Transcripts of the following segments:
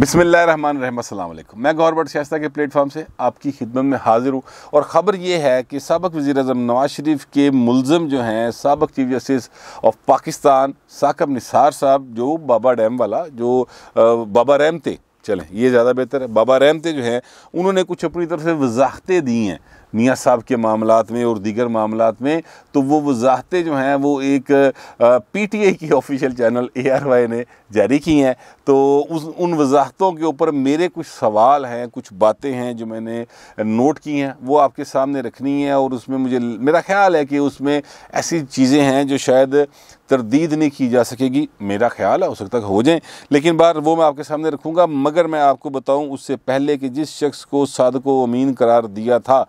बिसमीम अल्लाम मैं गवर्नमेंट सियास्ता के प्लेटफॉर्म से आपकी खिदमत में हाजिर हूँ और ख़बर यह है कि सबक वज़ी अजम नवाज शरीफ के मुलम जो हैं सबक chief justice of Pakistan Saqib Nisar साहब जो बाबा डैम वाला जो बाबा रैम थे चलें ये ज़्यादा बेहतर है बाबा रैम थे जो हैं उन्होंने कुछ अपनी तरफ से वजाहतें दी हैं मियाँ साहब के मामला में और दीगर मामला में तो वो वजाहतें जो हैं वो एक पी टी आई की official channel A R Y ने जारी की हैं तो उस उन वजाहतों के ऊपर मेरे कुछ सवाल हैं कुछ बातें हैं जो मैंने नोट की हैं वो आपके सामने रखनी है और उसमें मुझे मेरा ख्याल है कि उसमें ऐसी चीज़ें हैं जो शायद तरदीद नहीं की जा सकेगी मेरा ख्याल है हो सकता हो जाए लेकिन बार वो मैं आपके सामने रखूँगा मगर मैं आपको बताऊँ उससे पहले कि जिस शख्स को साद अमीन करार दिया था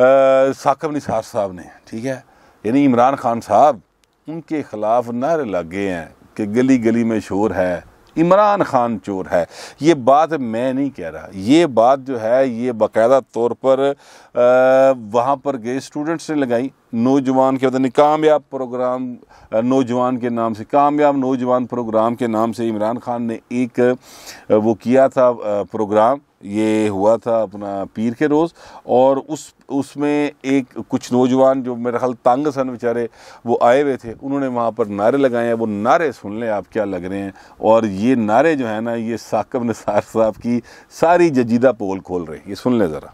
साकब निसार साहब ने ठीक है यानी इमरान खान साहब उनके ख़िलाफ़ नारे लगे हैं कि गली गली में शोर है इमरान खान चोर है ये बात मैं नहीं कह रहा ये बात जो है ये बाकायदा तौर पर वहाँ पर गए स्टूडेंट्स ने लगाई नौजवान के पता नहीं कामयाब प्रोग्राम नौजवान के नाम से कामयाब नौजवान प्रोग्राम के नाम से इमरान खान ने एक वो किया था प्रोग्राम ये हुआ था अपना पीर के रोज़ और उस उसमें एक कुछ नौजवान जो मेरा ख्याल तंग सन बेचारे वो आए हुए थे उन्होंने वहाँ पर नारे लगाए हैं वो नारे सुन लें आप क्या लग रहे हैं और ये नारे जो है ना ये साकब निसार साहब की सारी जजीदा पोल खोल रहे हैं ये सुन लें ज़रा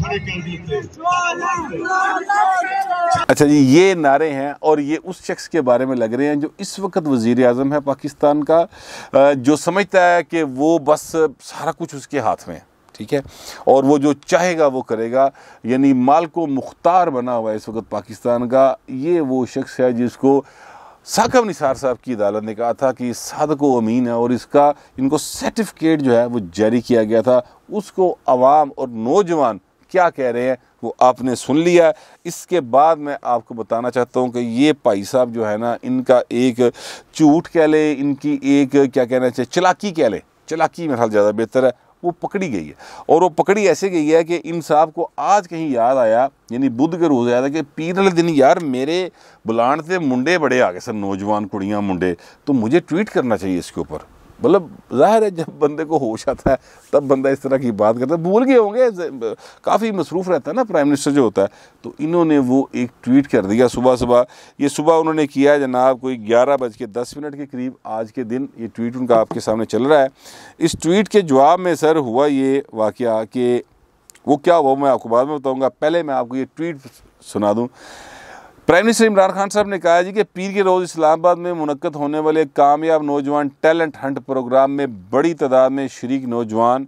कर देते अच्छा जी ये नारे हैं और ये उस शख्स के बारे में लग रहे हैं जो इस वक्त वज़ी अजम है पाकिस्तान का जो समझता है कि वो बस सारा कुछ उसके हाथ में है ठीक है और वो जो चाहेगा वो करेगा यानी माल को मुख्तार बना हुआ है इस वक्त पाकिस्तान का ये वो शख्स है जिसको साकब निसार साहब की अदालत ने कहा था कि सदक अमीन है और इसका इनको सर्टिफिकेट जो है वो जारी किया गया था उसको आवाम और नौजवान क्या कह रहे हैं वो आपने सुन लिया इसके बाद मैं आपको बताना चाहता हूँ कि ये भाई साहब जो है ना इनका एक झूठ कह लें इनकी एक क्या कहना चाहिए चलाकी कह लें चलाकी मेरे ख्याल ज़्यादा बेहतर है वो पकड़ी गई है और वो पकड़ी ऐसे गई है कि इन साहब को आज कहीं याद आया यानी बुद्ध के रोज़ आया था कि पीर वाले दिन यार मेरे बुलाण से मुंडे बड़े आ गए सर नौजवान कुड़ियाँ मुंडे तो मुझे ट्वीट करना चाहिए इसके ऊपर मतलब जाहिर है जब बंदे को होश आता है तब बंदा इस तरह की बात करता है भूल गए होंगे काफ़ी मसरूफ रहता है ना प्राइम मिनिस्टर जो होता है तो इन्होंने वो एक ट्वीट कर दिया सुबह सुबह ये सुबह उन्होंने किया जनाब कोई ग्यारह बज के दस मिनट के करीब आज के दिन ये ट्वीट उनका आपके सामने चल रहा है इस ट्वीट के जवाब में सर हुआ ये वाक़ कि वो क्या हुआ मैं आपको बाद में बताऊँगा पहले मैं आपको ये ट्वीट सुना दूँ प्राइम मिनिस्टर इमरान खान साहब ने कहा जी कि पीर के रोज़ इस्लामाबाद में मुनक़द होने वाले कामयाब नौजवान टैलेंट हंट प्रोग्राम में बड़ी तादाद में शरीक नौजवान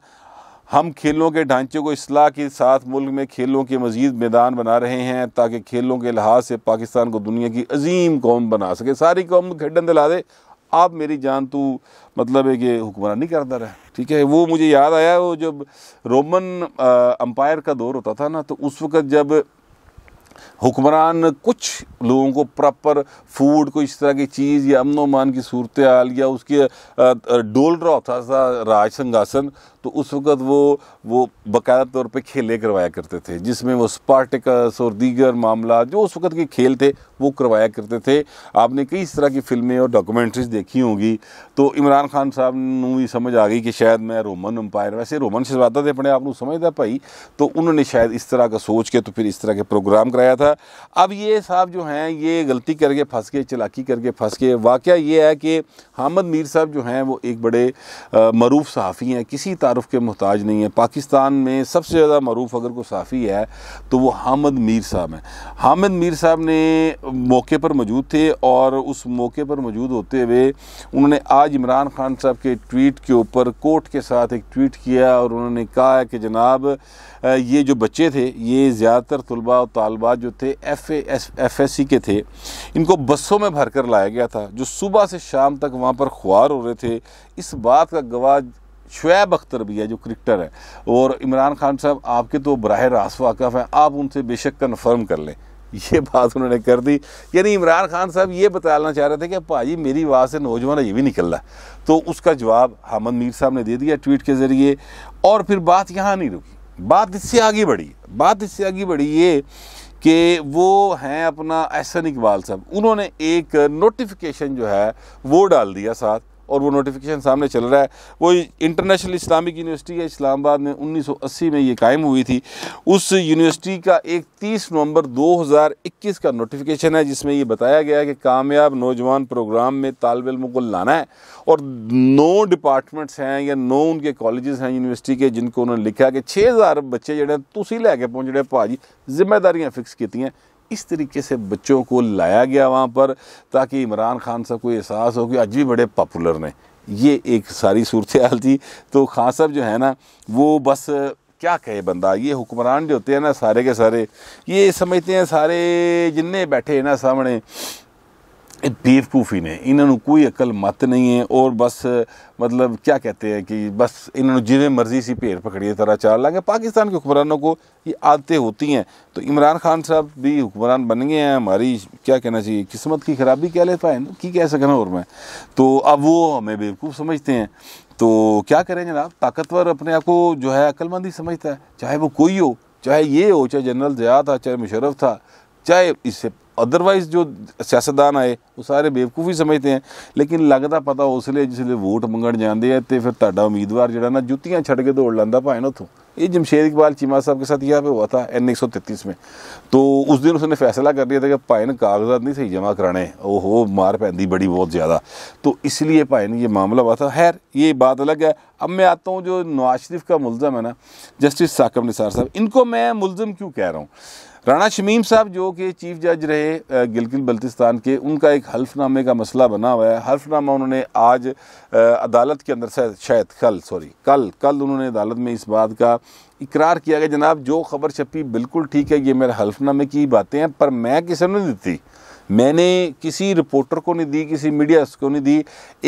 हम खेलों के ढांचे को असलाह के साथ मुल्क में खेलों के मजीद मैदान बना रहे हैं ताकि खेलों के लिहाज से पाकिस्तान को दुनिया की अजीम कौम बना सके सारी कौम खेडन दिला दे आप मेरी जान तू मतलब है कि हुक्मरानी करता रहा ठीक है वो मुझे याद आया वो जब रोमन अम्पायर का दौर होता था ना तो उस वक़्त जब हुक्मरान कुछ लोगों को प्रॉपर फूड कोई इस तरह की चीज़ या अमन की सूरत हाल या उसके डोल रहा था राज संघासन तो उस वक़्त वो वो बाकायदा तौर पर खेले करवाया करते थे जिसमें वो स्पार्टिकस और दीगर मामला जो उस वक़्त के खेल थे वो करवाया करते थे आपने कई इस तरह की फ़िल्में और डॉक्यूमेंट्रीज देखी होंगी तो इमरान खान साहब ਨੂੰ समझ आ गई कि शायद मैं रोमन अम्पायर वैसे रोमन ਰੋਮਨ थे अपने आप ਆਪ ਨੂੰ ਸਮਝਦਾ तो उन्होंने शायद इस तरह का सोच के तो फिर इस तरह के प्रोग्राम कराया था अब ये साहब जो हैं ये गलती करके फंस के चलाकी करके फंस के वाक़ ये है कि हामद मीर साहब जो हैं वो एक बड़े मरूफ सहाफ़ी हैं किसी तारफ़ के मोहताज नहीं है पाकिस्तान में सबसे ज़्यादा मरूफ अगर कोई साफ़ी है तो वो हामद मीर साहब हैं हामिद मीर साहब ने मौके पर मौजूद थे और उस मौके पर मौजूद होते हुए उन्होंने आज इमरान खान साहब के ट्वीट के ऊपर कोर्ट के साथ एक ट्वीट किया और उन्होंने कहा कि जनाब ये जो बच्चे थे ये ज़्यादातर तलबा और तलबा जो थे F S F S C के थे इनको बसों में भर कर लाया गया था जो सुबह से शाम तक वहाँ पर ख्वार हो रहे थे इस बात का गवाह शुएब अख्तर भी है जो क्रिकेटर है और इमरान खान साहब आपके तो बरह रास्त वाकफ़ हैं आप उनसे बेशक कन्फर्म कर लें ये बात उन्होंने कर दी यानी इमरान खान साहब ये बताना चाह रहे थे कि भाजी मेरी आवाज़ से नौजवान ये भी निकल रहा तो उसका जवाब हामद मीर साहब ने दे दिया ट्वीट के ज़रिए और फिर बात यहाँ नहीं रुकी बात इससे आगे बढ़ी बात इससे आगे बढ़ी ये कि वो हैं अपना एहसन इकबाल साहब उन्होंने एक नोटिफिकेशन जो है वो डाल दिया साथ और वो नोटिफिकेशन सामने चल रहा है वो इंटरनेशनल इस्लामिक यूनिवर्सिटी है इस्लामाबाद में 1980 में ये कायम हुई थी उस यूनिवर्सिटी का एक 30 नवंबर 2021 का नोटिफिकेशन है जिसमें ये बताया गया है कि कामयाब नौजवान प्रोग्राम में तालब इलम को लाना है और नौ डिपार्टमेंट्स हैं या नौ उनके कॉलेज़ हैं यूनिवर्सिटी के जिनको उन्होंने लिखा कि छः हज़ार बच्चे जड़े तुम लैके पहुँचने भाजी जिम्मेदारियाँ फिक्स की इस तरीके से बच्चों को लाया गया वहाँ पर ताकि इमरान खान साहब को एहसास हो कि आज भी बड़े पॉपुलर ने ये एक सारी सूरत हाल थी तो खान साहब जो है ना वो बस क्या कहे बंदा ये हुक्मरान जो होते हैं ना सारे के सारे ये समझते हैं सारे जितने बैठे हैं ना सामने बेवकूफ़ी ने इन्हों कोई अकल मत नहीं है और बस मतलब क्या कहते हैं कि बस इन्होंने जिमें मर्जी सी भेड़ पकड़िए तरह चाल लागे पाकिस्तान के हुक्मरानों को ये आदतें होती हैं तो इमरान खान साहब भी हुक्मरान बन गए हैं हमारी क्या कहना चाहिए किस्मत की खराबी कह लेता है कि कह सकना और मैं तो अब वो हमें बेवकूफ़ समझते हैं तो क्या करें जनाब ताकतवर अपने आप को जो है अक्लमंद ही समझता है चाहे वो कोई हो चाहे ये हो चाहे जनरल जया था चाहे मुशरफ था चाहे इससे अदरवाइज जो सियासतदान आए वो सारे ਬੇਵਕੂਫੀ ਸਮਝਦੇ ਆ ਲੇਕਿਨ ਲੱਗਦਾ ਪਤਾ ਉਸ ਲਈ ਜਿਸ ਲਈ ਵੋਟ ਮੰਗਣ ਜਾਂਦੇ ਆ ਤੇ ਫਿਰ ਤੁਹਾਡਾ ਉਮੀਦਵਾਰ ਜਿਹੜਾ ਨਾ ਜੁੱਤੀਆਂ ਛੱਡ ਕੇ ਦੌੜ ਲੈਂਦਾ ये जमशेद इकबाल चीमा साहब के साथ यहाँ पे हुआ था एन एक सौ तैतीस में तो उस दिन उसने फैसला कर लिया था कि ने कागजात नहीं सही जमा कराने ओहो मार पी बड़ी बहुत ज़्यादा तो इसलिए ने ये मामला हुआ था खैर ये बात अलग है अब मैं आता हूँ जो नवाज शरीफ का मुलम है ना जस्टिस साकब निसार साहब इनको मैं मुलजम क्यों कह रहा हूँ राणा शमीम साहब जो कि चीफ जज रहे गिलगित बल्तिस्तान के उनका एक हल्फनामे का मसला बना हुआ है हल्फनामा उन्होंने आज अदालत के अंदर शायद कल सॉरी कल कल उन्होंने अदालत में इस बात का इकरार किया गया जनाब जो खबर छपी बिल्कुल ठीक है ये मेरे हल्फनामे की बातें हैं पर मैं किसी ने दी मैंने किसी रिपोर्टर को नहीं दी किसी मीडिया को नहीं दी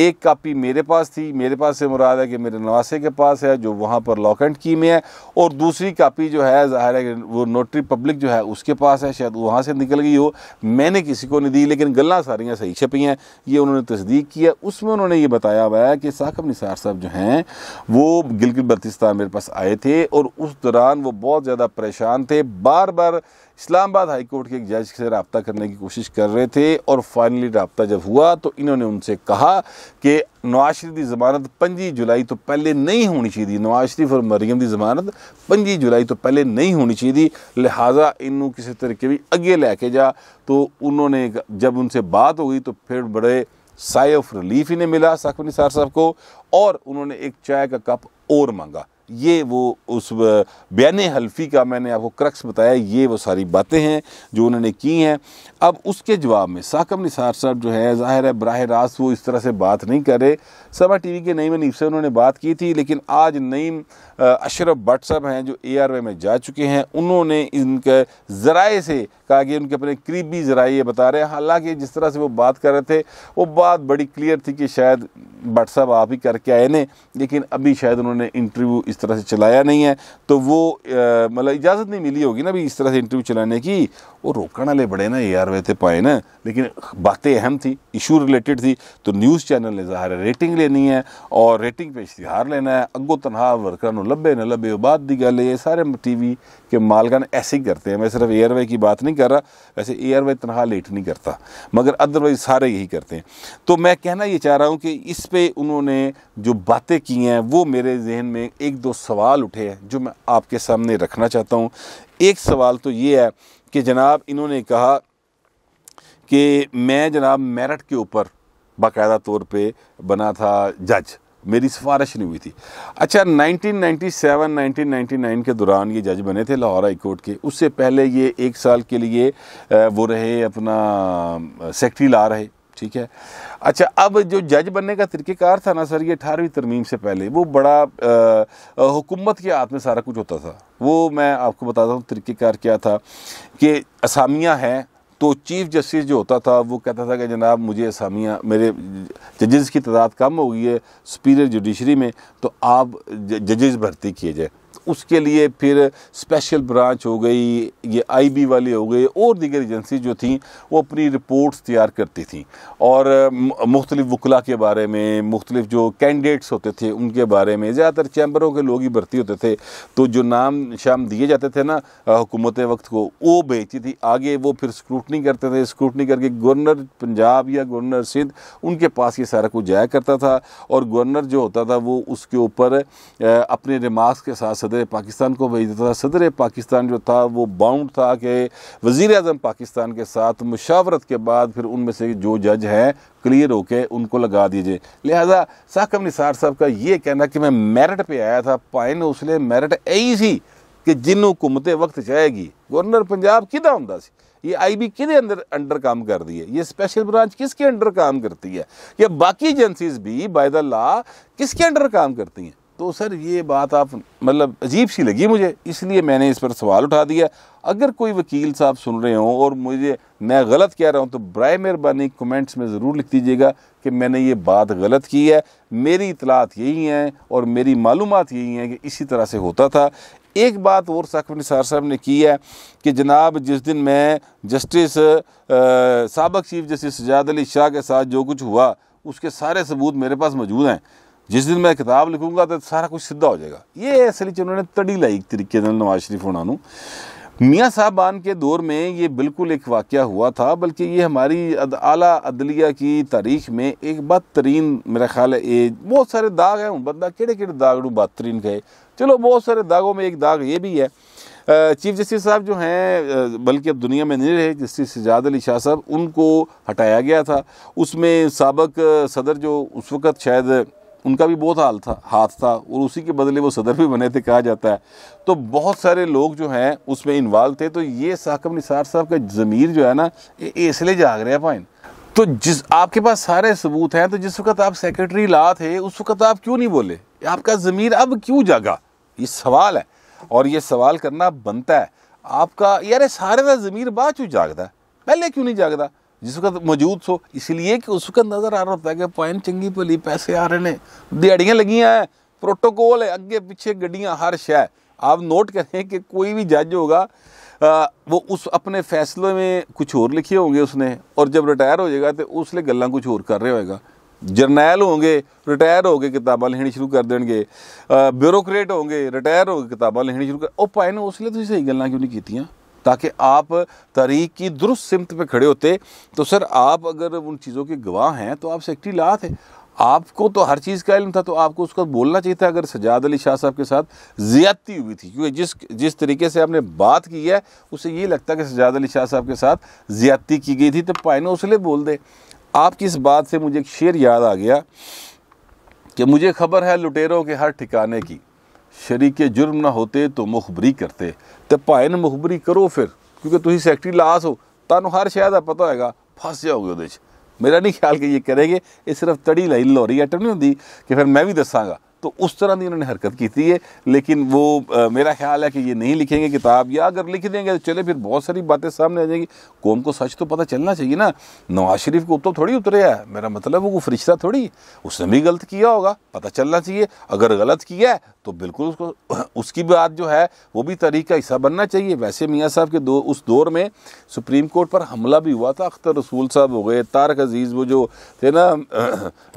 एक कापी मेरे पास थी मेरे पास से मुराद है कि मेरे नवासे के पास है जो वहाँ पर लॉक एंड की में है और दूसरी कापी जो है ज़ाहिर है वो नोटरी पब्लिक जो है उसके पास है शायद वहाँ से निकल गई हो मैंने किसी को नहीं दी लेकिन गल्ला सारियाँ सही छपी हैं ये उन्होंने तस्दीक किया उसमें उन्होंने ये बताया हुआ है कि साकब निसार साहब जो हैं वो गिलगित बल्तिस्तान मेरे पास आए थे और उस दौरान वो बहुत ज़्यादा परेशान थे बार बार इस्लामाबाद हाईकोर्ट के एक जज से रबता करने की कोशिश कर रहे थे और फाइनली रबता जब हुआ तो इन्होंने उनसे कहा कि नवाज शरीफ की ज़मानत पंजी जुलाई तो पहले नहीं होनी चाहिए नवाज शरीफ और मरियम की जमानत पंजी जुलाई तो पहले नहीं होनी चाहिए लिहाजा इनू किसी तरीके भी अगे लैके जा तो उन्होंने जब उनसे बात हो गई तो फिर बड़े साई ऑफ रिलीफ इन्हें मिला साकब निसार साहब को और उन्होंने एक चाय का कप और मांगा ये वो उस बयान हल्फी का मैंने आपको क्रक्स बताया ये वो सारी बातें हैं जो उन्होंने की हैं अब उसके जवाब में साकम निसार साहब जो है ज़ाहिर है बरह रास्त वो इस तरह से बात नहीं करे सभा टीवी के नईम नीब से उन्होंने बात की थी लेकिन आज नईम अशरफ भट्ट साहब हैं जो ए आर वे में जा चुके हैं उन्होंने इनके ज़राए से कहा कि उनके अपने करीबी ज़रा ये बता रहे हैं हालांकि जिस तरह से वो बात कर रहे थे वो बात बड़ी क्लियर थी कि शायद भट्ट साहब आप ही करके आए ने लेकिन अभी शायद उन्होंने इंटरव्यू इस तरह से चलाया नहीं है तो वो मतलब इजाज़त नहीं मिली होगी ना अभी इस तरह से इंटरव्यू चलाने की वो रोकने वाले बड़े ना यार वे थे पाए ना लेकिन बातें अहम थी इशू रिलेटेड थी तो न्यूज़ चैनल ने ज़ाहिर रेटिंग लेनी है और रेटिंग पे इश्तहार लेना है अगो तनहा वर्कर लब्बे न लब्बे बाद दी गल ये सारे टी वी के मालकान ऐसे ही करते हैं मैं सिर्फ एयरवे की बात नहीं कर रहा वैसे एयरवे तनहा लेट नहीं करता मगर अदरवाइज सारे यही करते हैं तो मैं कहना ये चाह रहा हूँ कि इस पर उन्होंने जो बातें की हैं वो मेरे जहन में एक दो सवाल उठे हैं जो मैं आपके सामने रखना चाहता हूँ एक सवाल तो ये है कि जनाब इन्होंने कहा कि मैं जनाब मेरठ के ऊपर बाकायदा तौर पे बना था जज मेरी सिफारिश नहीं हुई थी अच्छा 1997 1999 के दौरान ये जज बने थे लाहौर हाई कोर्ट के उससे पहले ये एक साल के लिए वो रहे अपना सेक्रेटरी ला रहे ठीक है अच्छा अब जो जज बनने का तरीक़ेकार था ना सर ये अठारहवीं तरमीम से पहले वो बड़ा हुकूमत के हाथ में सारा कुछ होता था वो मैं आपको बताता हूँ तरीक़ेकार क्या था कि असामियाँ हैं तो चीफ जस्टिस जो होता था वो कहता था कि जनाब मुझे असामियाँ मेरे जजेस की तादाद कम हो गई है सुपीरियर जुडिशरी में तो आप जजेस भर्ती किए जाए उसके लिए फिर स्पेशल ब्रांच हो गई ये आईबी वाली हो गई और दीगर एजेंसी जो थी वो अपनी रिपोर्ट्स तैयार करती थी और मुख्तलिफ वकला के बारे में मुख्तलिफ जो कैंडिडेट्स होते थे उनके बारे में ज़्यादातर चैम्बरों के लोग ही भर्ती होते थे तो जो नाम शाम दिए जाते थे ना हुकूमत वक्त को वो बेचती थी आगे वो फिर स्क्रूटनी करते थे स्क्रूटनी करके गवर्नर पंजाब या गवर्नर सिंध उनके पास ये सारा कुछ जाया करता था और गवर्नर जो होता था वो उसके ऊपर अपने रिमार्क्स के साथ सदर पाकिस्तान को भेज देता था सदर पाकिस्तान जो था वो बाउंड था कि वज़ी अजम पाकिस्तान के साथ मुशावरत के बाद फिर उनमें से जो जज हैं क्लियर होके उनको लगा दीजिए लिहाजा साकम निसार साहब का ये कहना कि मैं मेरिट पे आया था पाइन उसने मेरिट ऐसी ਕਿ कि जिन ਵਕਤ ਚਾਹੇਗੀ ਗਵਰਨਰ ਪੰਜਾਬ ਕਿਹਦਾ ਹੁੰਦਾ ਸੀ ये आईबी किदे अंदर अंडर काम करती है ये स्पेशल ब्रांच किसके अंडर काम करती है या बाकी एजेंसीज भी बाय द लॉ किसके अंडर काम करती हैं तो सर ये बात आप मतलब अजीब सी लगी मुझे इसलिए मैंने इस पर सवाल उठा दिया अगर कोई वकील साहब सुन रहे हों और मुझे मैं गलत कह रहा हूँ तो बर मेहरबानी कमेंट्स में ज़रूर लिख दीजिएगा कि मैंने ये बात गलत की है मेरी इतलात यही हैं और मेरी मालूम यही हैं कि इसी तरह से होता था एक बात और साख निसार साहब ने की है कि जनाब जिस दिन मैं जस्टिस सबक चीफ जस्टिस सजाद अली शाह के साथ जो कुछ हुआ उसके सारे सबूत मेरे पास मौजूद हैं जिस दिन मैं किताब लिखूंगा तो सारा कुछ सीधा हो जाएगा ये असल उन्होंने तड़ी लाई एक तरीके ਇੱਕ नवाज़ शरीफ ਨਵਾਜ਼ मियाँ साहबान के दौर में ये बिल्कुल एक वाक़ हुआ था बल्कि ये हमारी अद, आला अदलिया की तारीख में एक बदतरीन मेरा ख्याल है ये बहुत सारे दाग हैं बंदा केड़े केड़े दाग नू बदतरीन गए चलो बहुत सारे दागों में एक दाग ये भी है चीफ जस्टिस साहब जो हैं बल्कि अब दुनिया में नहीं रहे जस्टिस सजाद अली शाह साहब उनको हटाया गया था उसमें सबक सदर जो उस वक़्त शायद उनका भी बहुत हाल था हाथ था और उसी के बदले वो सदर भी बने थे कहा जाता है तो बहुत सारे लोग जो हैं उसमें इन्वॉल्व थे तो ये साकब निसार साहब का ज़मीर जो है ना ये इसलिए जाग रहे हैं पाइन तो जिस आपके पास सारे सबूत हैं तो जिस वक्त आप सेक्रेटरी ला थे उस वक्त आप क्यों नहीं बोले आपका ज़मीर अब क्यों जागा ये सवाल है और ये सवाल करना बनता है आपका यार सारे का ज़मीर बाद चू जागता है पहले क्यों नहीं जागता जिस वक्त मौजूद हो इसलिए कि उस वक्त नज़र आ रहा होता है कि पॉइंट चंगी भली पैसे आ रहे हैं दिहाड़ियाँ लगी हैं प्रोटोकॉल है अगे पिछे गड्डियाँ हर शह आप नोट करें कि कोई भी जज होगा वो उस अपने फैसले में कुछ और लिखे होंगे उसने और जब रिटायर हो जाएगा तो उसने गल्ला कुछ होर कर रहे होएगा जरनैल होंगे रिटायर हो गए किताबा लिखनी शुरू कर देंगे ब्यूरोक्रेट होंगे रिटायर हो गए किताबा लिखनी शुरू कर और पाए उस उसने सही गल्ला क्यों नहीं कीतियाँ ताकि आप तारीख की दुरुस्त सिमत पर खड़े होते तो सर आप अगर उन चीज़ों के गवाह हैं तो आप सेक्टी ला थे आपको तो हर चीज़ का इलम था तो आपको उसका बोलना चाहिए था अगर सजाद अली शाह साहब के साथ ज़्यादती हुई थी क्योंकि जिस जिस तरीके से आपने बात की है उसे ये लगता है कि सजाद अली शाह साहब के साथ ज़्यादती की गई थी तो पाइनों उसले बोल दे आपकी इस बात से मुझे एक शेर याद आ गया कि मुझे खबर है लुटेरों के हर ठिकाने की ਸ਼ਰੀਕੇ ਜੁਰਮ ਨਾ ਹੋਤੇ ਤੋ ਮੁਖਬਰੀ ਕਰਤੇ ਤੇ ਭਾਇਨ ਮੁਖਬਰੀ ਕਰੋ ਫਿਰ ਕਿਉਂਕਿ ਤੁਸੀਂ ਸੈਕਟਰੀ ਲਾਸ ਹੋ ਤੁਹਾਨੂੰ ਹਰ ਸ਼ੈ ਦਾ ਪਤਾ ਹੋਏਗਾ ਫਸ ਜਾਓਗੇ ਉਹਦੇ 'ਚ ਮੇਰਾ ਨਹੀਂ ਖਿਆਲ ਕਿ ਇਹ ਕਰੇਗੇ ਇਹ ਸਿਰਫ ਤੜੀ ਲਈ ਲੋਰੀ ਐਟਮ ਨਹੀਂ ਹੁੰਦੀ ਕਿ ਫਿਰ ਮੈਂ ਵੀ ਦੱਸਾਂਗਾ तो उस तरह की उन्होंने हरकत की थी है लेकिन वो आ, मेरा ख्याल है कि ये नहीं लिखेंगे किताब या अगर लिख देंगे तो चले फिर बहुत सारी बातें सामने आ जाएंगी कौम को सच तो पता चलना चाहिए ना नवाज शरीफ को तो थोड़ी उतरे है मेरा मतलब वो फरिश्ता थोड़ी उसने भी गलत किया होगा पता चलना चाहिए अगर गलत किया है तो बिल्कुल उसको उसकी बात जो है वो भी तरीक़ का हिस्सा बनना चाहिए वैसे मियाँ साहब के दो उस दौर में सुप्रीम कोर्ट पर हमला भी हुआ था अख्तर रसूल साहब हो गए तारक अजीज़ वो जो थे ना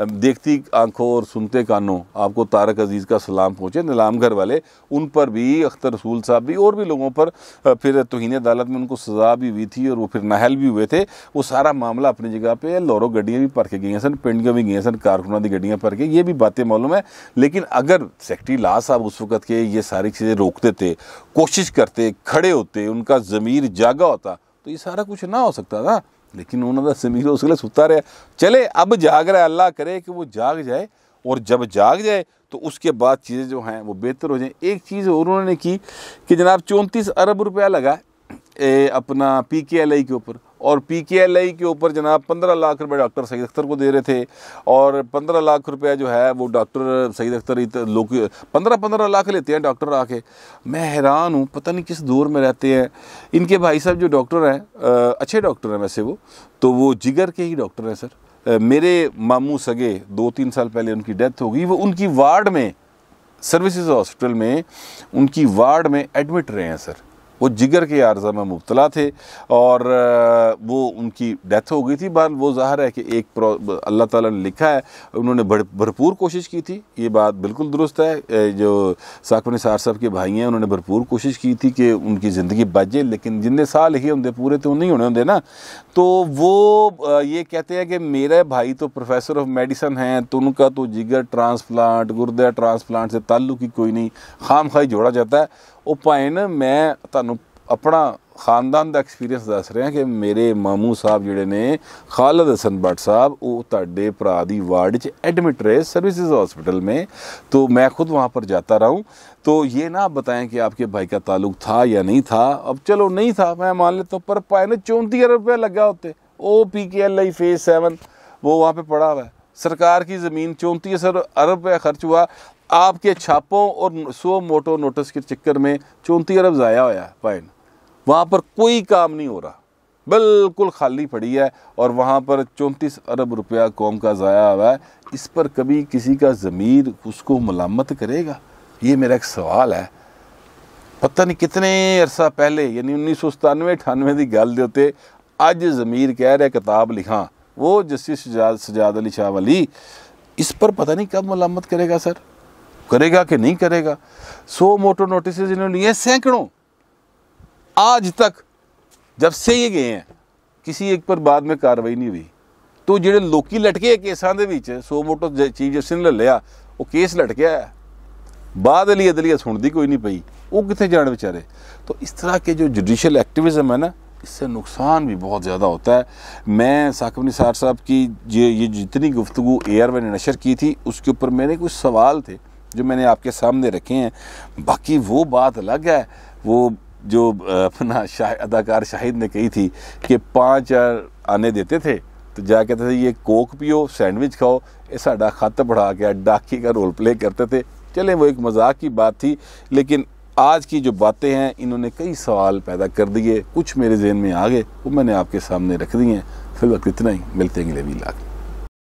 देखती आंखों और सुनते कानों आपको तारक अजीज़ का सलाम पहुँचे घर वाले उन पर भी अख्तर रसूल साहब भी और भी लोगों पर फिर तोहन अदालत में उनको सजा भी हुई थी और वो फिर नाहल भी हुए थे वो सारा मामला अपनी जगह पर लोरों गड्डियाँ भी भर के गई सन पिंड भी गई सन कारकुना की गड्डियाँ भर के ये भी बातें मालूम है लेकिन अगर सेक्रटरी ला साहब उस वक्त के ये सारी चीज़ें रोकते थे कोशिश करते खड़े होते उनका ज़मीर जागा होता तो ये सारा कुछ ना हो सकता था लेकिन उन्होंने जमीर उसके लिए सुता रहा चले अब जाग रहा है अल्लाह करे कि वो जाग जाए और जब जाग जाए तो उसके बाद चीज़ें जो हैं वो बेहतर हो जाएं एक चीज़ और उन्होंने की कि जनाब चौंतीस अरब रुपया लगा ए, अपना पी के एल आई के ऊपर और पी के एल आई के ऊपर जनाब पंद्रह लाख रुपए डॉक्टर सईद अख्तर को दे रहे थे और पंद्रह लाख रुपया जो है वो डॉक्टर सईद अख्तर लोग पंद्रह पंद्रह लाख लेते हैं डॉक्टर आके मैं हैरान हूँ पता नहीं किस दौर में रहते हैं इनके भाई साहब जो डॉक्टर हैं अच्छे डॉक्टर हैं वैसे वो तो वो जिगर के ही डॉक्टर हैं सर मेरे मामू सगे दो तीन साल पहले उनकी डेथ हो गई वो उनकी वार्ड में सर्विसेज हॉस्पिटल में उनकी वार्ड में एडमिट रहे हैं सर वो जिगर के आर्जा में मुबतला थे और वो उनकी डेथ हो गई थी बहर वो ज़ाहर है कि एक अल्लाह ताला ने लिखा है उन्होंने भरपूर कोशिश की थी ये बात बिल्कुल दुरुस्त है जो साकब सार साहब के भाई हैं उन्होंने भरपूर कोशिश की थी कि उनकी ज़िंदगी बच जाए लेकिन जिनने साल ही होंगे पूरे तो नहीं होने होंगे ना तो वो ये कहते हैं कि मेरे भाई तो प्रोफेसर ऑफ मेडिसन हैं तो उनका तो जिगर ट्रांसप्लांट गुर्दे ट्रांसप्लांट से ताल्लुक ही कोई नहीं खाम खाई जोड़ा जाता है ਉਹ ਪਾਇਨ ਮੈਂ ਤੁਹਾਨੂੰ ਆਪਣਾ ਖਾਨਦਾਨ ਦਾ ਐਕਸਪੀਰੀਅੰਸ ਦੱਸ ਰਿਹਾ ਕਿ ਮੇਰੇ ਮਾਮੂ ਸਾਹਿਬ ਜਿਹੜੇ ਨੇ ਖਾਲਦ ਹਸਨ ਬਟ ਸਾਹਿਬ ਉਹ ਤੁਹਾਡੇ ਭਰਾ ਦੀ ਵਾਰਡ 'ਚ ਐਡਮਿਟ ਰਹੇ ਸਰਵਿਸਿਜ਼ ਹਸਪੀਟਲ ਮੇ ਤੋ ਮੈਂ ਖੁਦ ਵਹਾਂ ਪਰ ਜਾਤਾ ਰਹਾ ਹੂੰ ਤੋ ਇਹ ਨਾ ਬਤਾਏ ਕਿ ਆਪਕੇ ਭਾਈ ਦਾ ਤਾਲੁਕ ਥਾ ਯਾ ਨਹੀਂ ਥਾ ਅਬ ਚਲੋ ਨਹੀਂ ਥਾ ਮੈਂ ਮੰਨ ਲੇ ਤੋ ਪਰ ਨੇ 34 ਰੁਪਏ ਲੱਗਾ ਉੱਤੇ ਉਹ ਪੀਕੇਐਲ ਆਈ ਫੇਸ 7 ਉਹ ਵਹਾਂ ਪੇ ਪੜਾ ਹੋਇਆ ਸਰਕਾਰ ਕੀ ਜ਼ਮੀਨ 34 ਅਰਬ ਰੁਪਏ ਖਰਚ ਹੁਆ आपके छापों और सो मोटो नोटिस के चक्कर में चौंतीस अरब ज़ाया होया है फाइन वहाँ पर कोई काम नहीं हो रहा बिल्कुल खाली पड़ी है और वहाँ पर चौंतीस अरब रुपया कौम का ज़ाया हुआ है इस पर कभी किसी का ज़मीर उसको मलामत करेगा ये मेरा एक सवाल है पता नहीं कितने अरसा पहले यानी उन्नीस सौ सतानवे अठानवे की गल देते अज जमीर कह रहे किताब लिखा वो जस्टिस सजाद अली शाह वाली इस पर पता नहीं कब मलामत करेगा सर करेगा कि नहीं करेगा सो मोटो नोटिस इन्होंने लिए सैकड़ों आज तक जब से ये गए हैं किसी एक पर बाद में कार्रवाई नहीं हुई ਤੋ ਜਿਹੜੇ ਲੋਕੀ ਲਟਕੇ ਕੇਸਾਂ ਦੇ motu suo motu chief justice ਨੇ ਲਿਆ ਉਹ ਕੇਸ ਲਟਕਿਆ ਬਾਅਦ ਲਈ ਅਦਲੀਆ ਸੁਣਦੀ ਕੋਈ ਨਹੀਂ ਪਈ ਉਹ ਕਿੱਥੇ ਜਾਣ ਵਿਚਾਰੇ ਤੋ ਇਸ ਤਰ੍ਹਾਂ ਕੇ ਜੋ जुडिशियल एक्टिविज्म है ना इससे नुकसान भी बहुत ज़्यादा होता है मैं साकिब निसार साहब की ये ये जितनी गुफ्तु एयर मैंने नशर की थी उसके ऊपर मेरे कुछ सवाल थे जो मैंने आपके सामने रखे हैं बाकी वो बात अलग है वो जो अपना शाह अदाकार शाहिद ने कही थी कि पाँच आने देते थे तो जा कहते थे ये कोक पियो सैंडविच खाओ ये साढ़ा खत बढ़ा के डाकी का रोल प्ले करते थे चले वो एक मजाक की बात थी लेकिन आज की जो बातें हैं इन्होंने कई सवाल पैदा कर दिए कुछ मेरे जहन में आ गए वो मैंने आपके सामने रख दिए हैं वक्त इतना ही मिलते हैं अगले लाख